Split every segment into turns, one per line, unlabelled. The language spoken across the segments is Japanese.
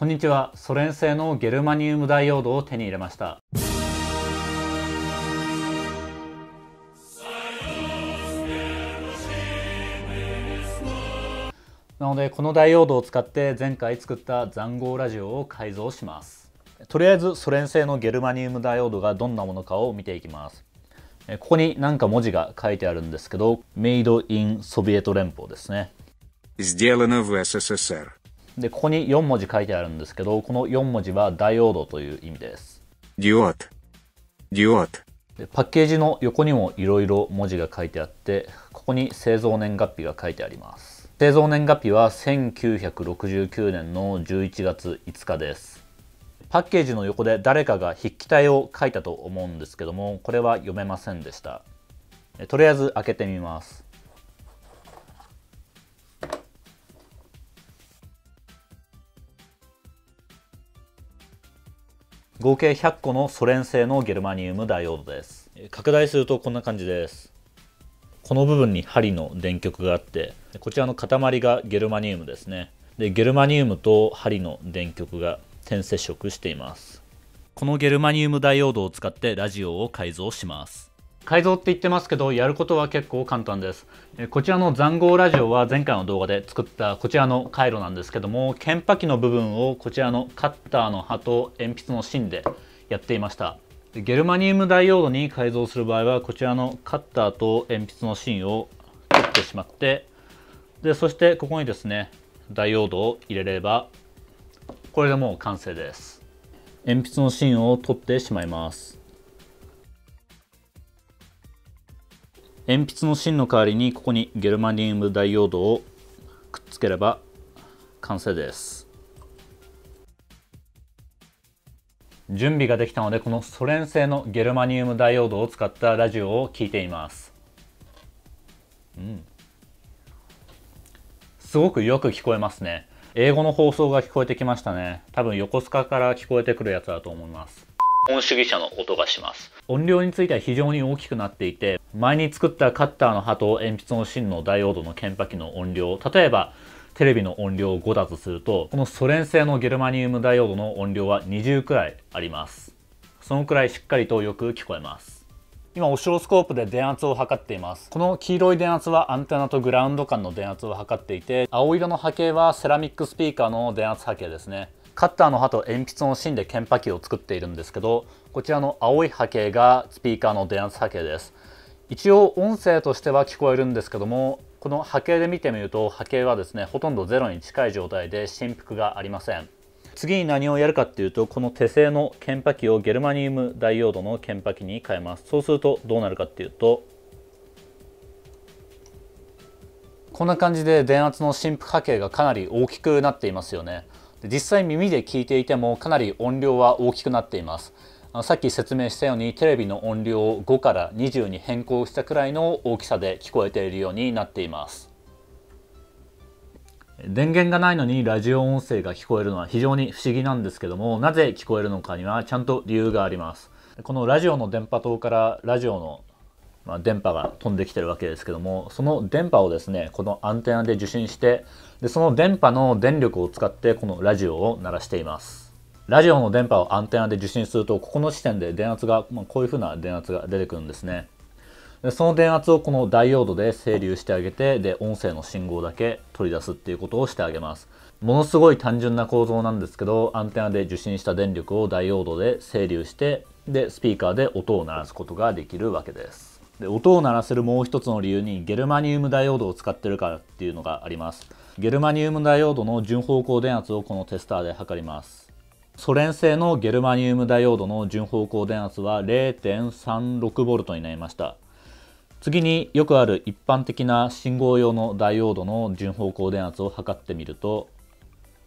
こんにちは。ソ連製のゲルマニウムダイオードを手に入れました。なのでこのダイオードを使って前回作った残壕ラジオを改造します。とりあえずソ連製のゲルマニウムダイオードがどんなものかを見ていきます。ここに何か文字が書いてあるんですけど、Made in ソビエト連邦ですね。Сделано в СССР。でここに4文字書いてあるんですけどこの4文字はダイオードという意味ですデュオートデュオートでパッケージの横にもいろいろ文字が書いてあってここに製造年月日が書いてあります製造年月日は1969年の11月5日ですパッケージの横で誰かが筆記体を書いたと思うんですけどもこれは読めませんでしたとりあえず開けてみます合計100個のソ連製のゲルマニウムダイオードです拡大するとこんな感じですこの部分に針の電極があってこちらの塊がゲルマニウムですねでゲルマニウムと針の電極が点接触していますこのゲルマニウムダイオードを使ってラジオを改造します改造って言ってますけどやることは結構簡単ですこちらの残壕ラジオは前回の動画で作ったこちらの回路なんですけども剣波器の部分をこちらのカッターの刃と鉛筆の芯でやっていましたゲルマニウムダイオードに改造する場合はこちらのカッターと鉛筆の芯を取ってしまってでそしてここにですねダイオードを入れればこれでもう完成です鉛筆の芯を取ってしまいます鉛筆の芯の代わりにここにゲルマニウムダイオードをくっつければ完成です準備ができたのでこのソ連製のゲルマニウムダイオードを使ったラジオを聴いています、うん、すごくよく聞こえますね英語の放送が聞こえてきましたね多分横須賀から聞こえてくるやつだと思います本主義者の音がします音量については非常に大きくなっていて前に作ったカッターの刃と鉛筆の芯のダイオードの鍵波機の音量例えばテレビの音量を5だとするとこのソ連製のゲルマニウムダイオードの音量は20くらいありますそのくらいしっかりとよく聞こえます今オシロスコープで電圧を測っていますこの黄色い電圧はアンテナとグラウンド間の電圧を測っていて青色の波形はセラミックスピーカーの電圧波形ですねカッターの刃と鉛筆の芯で鍵波機を作っているんですけどこちらの青い波形がスピーカーの電圧波形です一応音声としては聞こえるんですけどもこの波形で見てみると波形はですねほとんどゼロに近い状態で振幅がありません次に何をやるかっていうとこの手製の研波器をゲルマニウムダイオードの研波器に変えますそうするとどうなるかっていうとこんな感じで電圧の振幅波形がかなり大きくなっていますよね実際耳で聞いていてもかなり音量は大きくなっていますさっき説明したようにテレビの音量を5から20に変更したくらいの大きさで聞こえているようになっています電源がないのにラジオ音声が聞こえるのは非常に不思議なんですけどもなぜ聞こえるのかにはちゃんと理由がありますこのラジオの電波塔からラジオのま電波が飛んできてるわけですけどもその電波をですねこのアンテナで受信してでその電波の電力を使ってこのラジオを鳴らしていますラジオの電波をアンテナで受信すると、ここの地点で電圧が、まあ、こういう風な電圧が出てくるんですね。でその電圧をこのダイオードで整流してあげて、で、音声の信号だけ取り出すっていうことをしてあげます。ものすごい単純な構造なんですけど、アンテナで受信した電力をダイオードで整流して、で、スピーカーで音を鳴らすことができるわけです。で音を鳴らせるもう一つの理由にゲルマニウムダイオードを使ってるからっていうのがあります。ゲルマニウムダイオードの純方向電圧をこのテスターで測ります。ソ連製のゲルマニウムダイオードの純方向電圧は 0.36V になりました次によくある一般的な信号用のダイオードの純方向電圧を測ってみると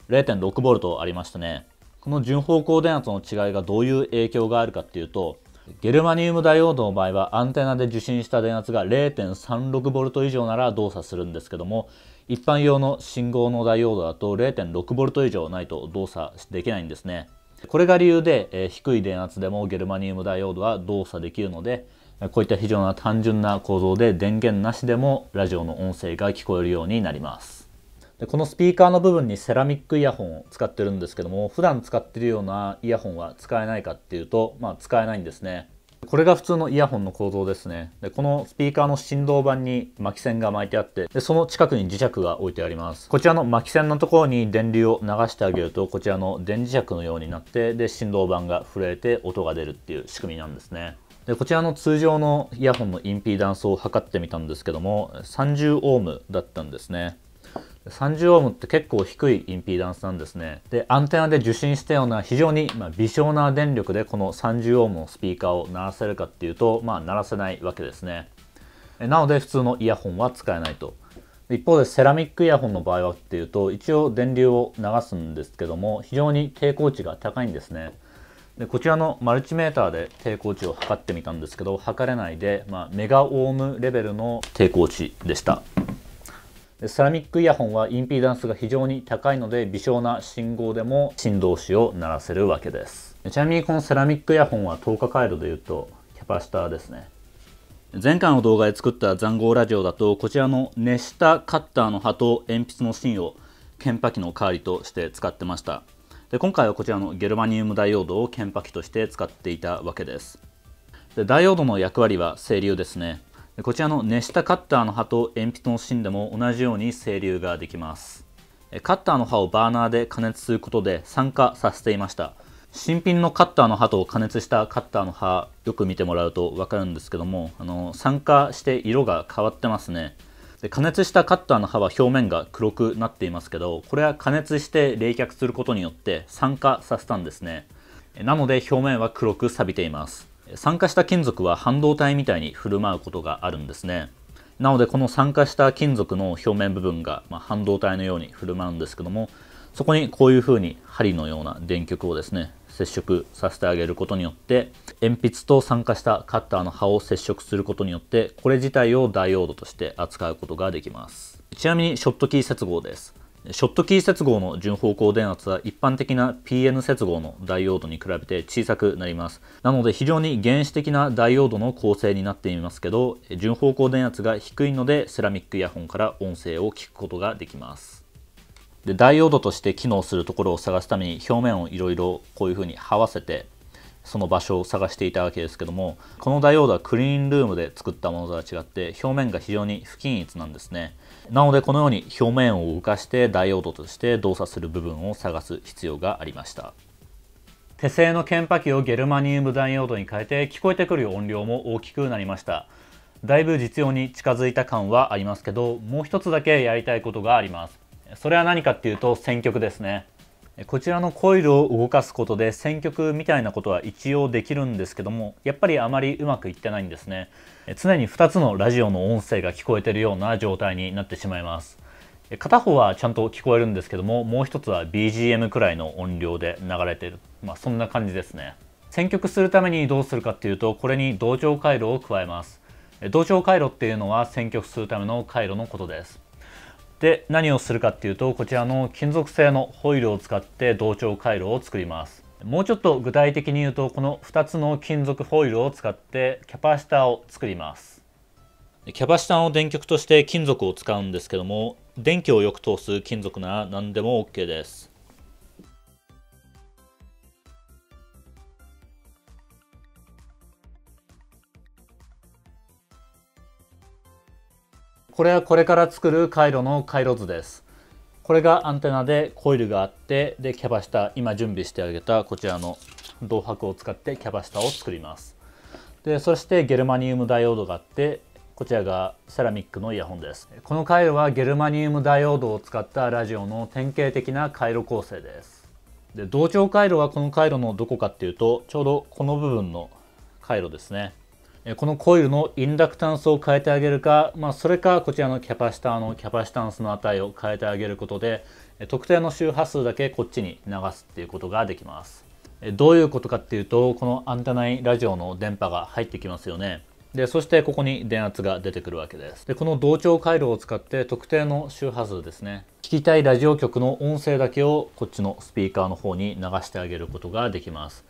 0.6V ありましたねこの純方向電圧の違いがどういう影響があるかっていうとゲルマニウムダイオードの場合はアンテナで受信した電圧が 0.36V 以上なら動作するんですけども一般用の信号のダイオードだと 0.6V 以上ないと動作できないんですねこれが理由で、えー、低い電圧でもゲルマニウムダイオードは動作できるのでこういった非常な単純な構造で電源なしでもラジオの音声が聞こえるようになりますでこのスピーカーの部分にセラミックイヤホンを使ってるんですけども普段使ってるようなイヤホンは使えないかっていうと、まあ、使えないんですねこれが普通のイヤホンの構造ですねでこのスピーカーの振動板に巻き線が巻いてあってでその近くに磁石が置いてありますこちらの巻き線のところに電流を流してあげるとこちらの電磁石のようになってで振動板が震えて音が出るっていう仕組みなんですねでこちらの通常のイヤホンのインピーダンスを測ってみたんですけども30オームだったんですね30オームって結構低いインピーダンスなんですね。で、アンテナで受信したような非常にま微小な電力でこの30オームのスピーカーを鳴らせるかっていうと、まあ鳴らせないわけですね。なので普通のイヤホンは使えないと。一方でセラミックイヤホンの場合はっていうと、一応電流を流すんですけども、非常に抵抗値が高いんですね。でこちらのマルチメーターで抵抗値を測ってみたんですけど、測れないで、まあ、メガオームレベルの抵抗値でした。セラミックイヤホンはインピーダンスが非常に高いので微小な信号でも振動子を鳴らせるわけですちなみにこのセラミックイヤホンは透過回路でいうとキャパシタですね前回の動画で作った残壕ラジオだとこちらの熱したカッターの刃と鉛筆の芯を研磨機の代わりとして使ってましたで今回はこちらのゲルマニウムダイオードを研磨機として使っていたわけですでダイオードの役割は整流ですねこちらの熱したカッターの刃と鉛筆の芯でも同じように整流ができますカッターの刃をバーナーで加熱することで酸化させていました新品のカッターの刃と加熱したカッターの刃よく見てもらうと分かるんですけどもあの酸化して色が変わってますねで加熱したカッターの刃は表面が黒くなっていますけどこれは加熱して冷却することによって酸化させたんですねなので表面は黒く錆びています酸化した金属は半導体みたいに振る舞うことがあるんですねなのでこの酸化した金属の表面部分が、ま半導体のように振る舞うんですけどもそこにこういうふうに針のような電極をですね接触させてあげることによって鉛筆と酸化したカッターの刃を接触することによってこれ自体をダイオードとして扱うことができますちなみにショットキー接合ですショットキー接合の順方向電圧は一般的な PN 接合のダイオードに比べて小さくなります。なので非常に原始的なダイオードの構成になっていますけど、順方向電圧が低いのでセラミックイヤホンから音声を聞くことができます。でダイオードとして機能するところを探すために表面をいろいろこういうふうに這わせてその場所を探していたわけですけどもこのダイオードはクリーンルームで作ったものとは違って表面が非常に不均一なんですねなのでこのように表面を動かしてダイオードとして動作する部分を探す必要がありました手製の研波器をゲルマニウムダイオードに変えて聞こえてくる音量も大きくなりましただいぶ実用に近づいた感はありますけどもう一つだけやりたいことがありますそれは何かっていうと選曲ですねこちらのコイルを動かすことで選曲みたいなことは一応できるんですけどもやっぱりあまりうまくいってないんですね常に2つのラジオの音声が聞こえてるような状態になってしまいます片方はちゃんと聞こえるんですけどももう一つは BGM くらいの音量で流れてるまあそんな感じですね選曲するためにどうするかっていうとこれに同調回路を加えます同調回路っていうのは選曲するための回路のことですで何をするかっていうとこちらの金属製のホイールを使って同調回路を作りますもうちょっと具体的に言うとこの2つの金属ホイールを使ってキャパシタを作りますキャパシタの電極として金属を使うんですけども電気をよく通す金属なら何でも OK ですこれはこれから作る回路の回路図ですこれがアンテナでコイルがあってでキャバシタ今準備してあげたこちらの銅箔を使ってキャバシタを作りますでそしてゲルマニウムダイオードがあってこちらがセラミックのイヤホンですこの回路はゲルマニウムダイオードを使ったラジオの典型的な回路構成ですで同調回路はこの回路のどこかっていうとちょうどこの部分の回路ですねこのコイルのインダクタンスを変えてあげるか、まあ、それかこちらのキャパシターのキャパシタンスの値を変えてあげることで特定の周波数だけこっちに流すっていうことができますどういうことかっていうとこのアンテナにラジオの電波が入ってきますよねでそしてここに電圧が出てくるわけですでこの同調回路を使って特定の周波数ですね聞きたいラジオ局の音声だけをこっちのスピーカーの方に流してあげることができます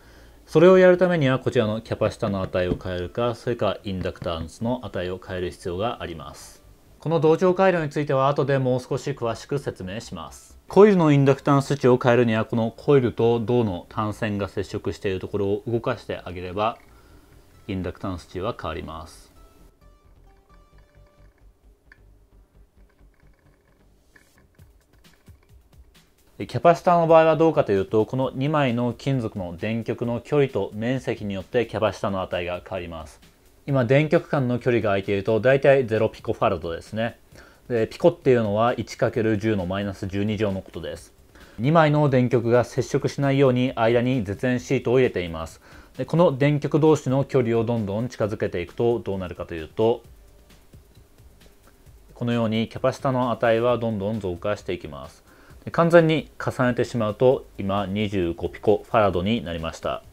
それをやるためにはこちらのキャパシタの値を変えるかそれかインダクタンスの値を変える必要がありますこの同調回路については後でもう少し詳しく説明しますコイルのインダクタンス値を変えるにはこのコイルと銅の単線が接触しているところを動かしてあげればインダクタンス値は変わりますキャパシタの場合はどうかというとこの2枚の金属の電極の距離と面積によってキャパシタの値が変わります今電極間の距離が空いているとだいたい0ピコファルドですねでピコっていうのは 1×10 のマイナス12乗のことです2枚の電極が接触しないように間に絶縁シートを入れていますでこの電極同士の距離をどんどん近づけていくとどうなるかというとこのようにキャパシタの値はどんどん増加していきます完全に重ねてしまうと今25ピコファラドになりました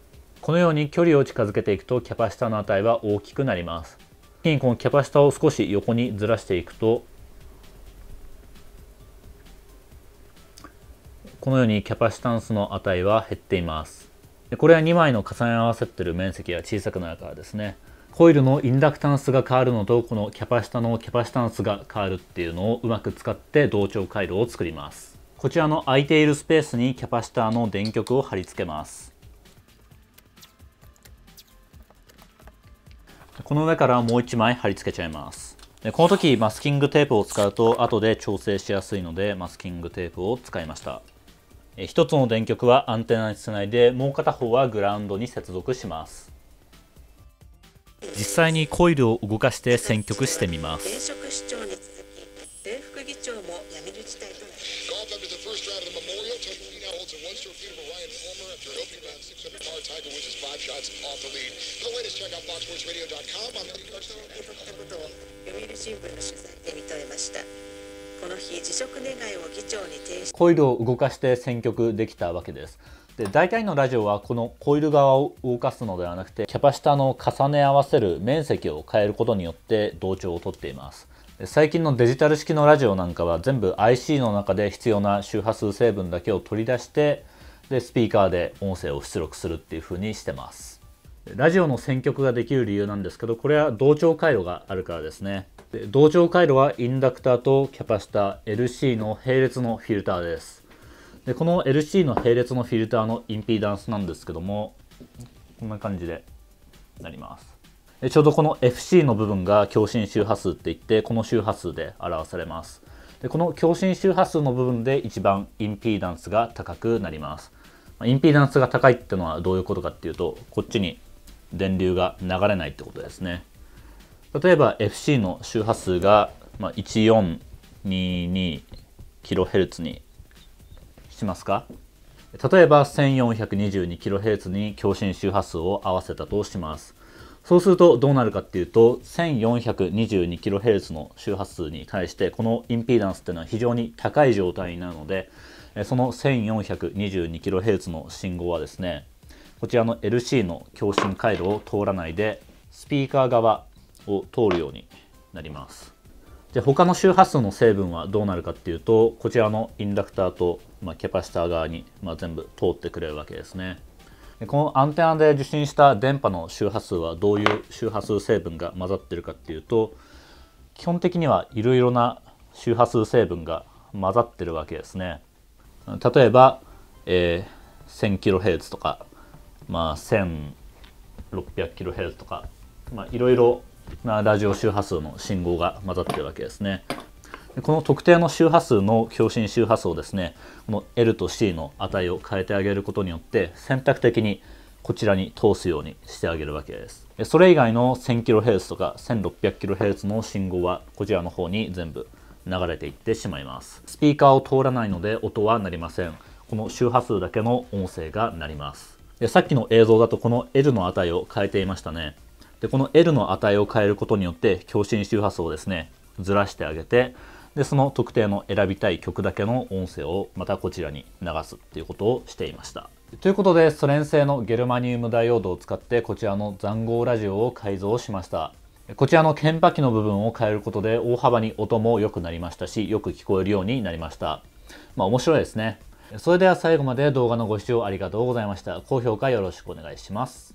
このように距離を近づけていくとキャパシタの値は大きくなります次にこのキャパシタを少し横にずらしていくとこのようにキャパシタンスの値は減っていますこれは2枚の重ね合わせてる面積が小さくなるからですねコイルのインダクタンスが変わるのとこのキャパシタのキャパシタンスが変わるっていうのをうまく使って同調回路を作りますこちらの空いているスペースにキャパシターの電極を貼り付けますこの上からもう1枚貼り付けちゃいますでこの時マスキングテープを使うと後で調整しやすいのでマスキングテープを使いました1つの電極はアンテナにつないでもう片方はグラウンドに接続します実際にコイルを動かして選曲してみます b o u par. Tiger Woods is five shots off the lead. For the latest, check out foxsportsradio.com. I'm Eddie Garcia. この日辞職願を議長に提出コイルを動かして選曲できたわけですで大体のラジオはこのコイル側を動かすのではなくてキャパシタの重ね合わせる面積を変えることによって同調をとっています最近のデジタル式のラジオなんかは全部 IC の中で必要な周波数成分だけを取り出してでスピーカーで音声を出力するっていう風にしてますラジオの選曲ができる理由なんですけどこれは同調回路があるからですねで同調回路はインダクターとキャパシタ LC の並列のフィルターですでこの LC の並列のフィルターのインピーダンスなんですけどもこんな感じでなりますでちょうどこの FC の部分が共振周波数っていってこの周波数で表されますでこの共振周波数の部分で一番インピーダンスが高くなりますインピーダンスが高いっていうのはどういうことかっていうとこっちに電流が流れないってことですね例えば FC の周波数が 1422kHz にしますか例えば 1422kHz に共振周波数を合わせたとしますそうするとどうなるかっていうと 1422kHz の周波数に対してこのインピーダンスっていうのは非常に高い状態なのでその 1422kHz の信号はですねこちらの LC の共振回路を通らないでスピーカー側を通るようになりますで他の周波数の成分はどうなるかっていうとこちらのインダクターと、まあ、キャパシター側に、まあ、全部通ってくれるわけですねでこのアンテナで受信した電波の周波数はどういう周波数成分が混ざってるかっていうと基本的にはいろいろな周波数成分が混ざってるわけですね例えば、えー、1000kHz とか、まあ、1600kHz とか、まあ、いろいろなラジオ周波数の信号が混ざってるわけですね。この特定の周波数の共振周波数をですねこの L と C の値を変えてあげることによって選択的にこちらに通すようにしてあげるわけですそれ以外の 1000kHz とか 1600kHz の信号はこちらの方に全部流れていってしまいますスピーカーを通らないので音は鳴りませんこの周波数だけの音声が鳴りますでさっきの映像だとこの L の値を変えていましたねでこの L の値を変えることによって共振周波数をですねずらしてあげてでその特定の選びたい曲だけの音声をまたこちらに流すっていうことをしていましたということでソ連製のゲルマニウムダイオードを使ってこちらの塹壕ラジオを改造しましたこちらの券波機の部分を変えることで大幅に音も良くなりましたしよく聞こえるようになりましたまあ面白いですねそれでは最後まで動画のご視聴ありがとうございました高評価よろしくお願いします